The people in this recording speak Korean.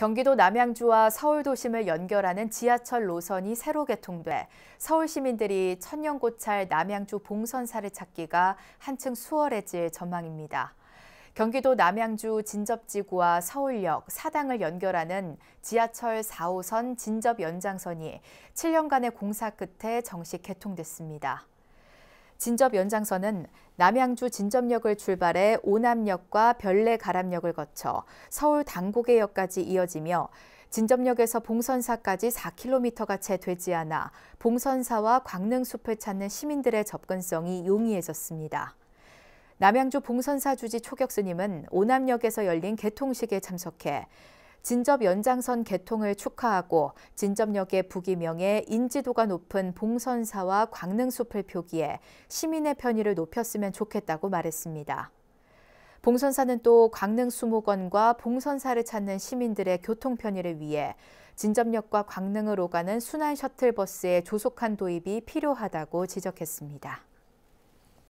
경기도 남양주와 서울 도심을 연결하는 지하철 노선이 새로 개통돼 서울 시민들이 천년고찰 남양주 봉선사를 찾기가 한층 수월해질 전망입니다. 경기도 남양주 진접지구와 서울역, 사당을 연결하는 지하철 4호선 진접 연장선이 7년간의 공사 끝에 정식 개통됐습니다. 진접 연장선은 남양주 진접역을 출발해 오남역과 별내가람역을 거쳐 서울 당고개역까지 이어지며 진접역에서 봉선사까지 4km가 채 되지 않아 봉선사와 광릉숲을 찾는 시민들의 접근성이 용이해졌습니다. 남양주 봉선사 주지 초격스님은 오남역에서 열린 개통식에 참석해 진접 연장선 개통을 축하하고 진접역의 부기명에 인지도가 높은 봉선사와 광릉숲을 표기해 시민의 편의를 높였으면 좋겠다고 말했습니다. 봉선사는 또 광릉수목원과 봉선사를 찾는 시민들의 교통 편의를 위해 진접역과 광릉을 오가는 순환 셔틀버스의 조속한 도입이 필요하다고 지적했습니다.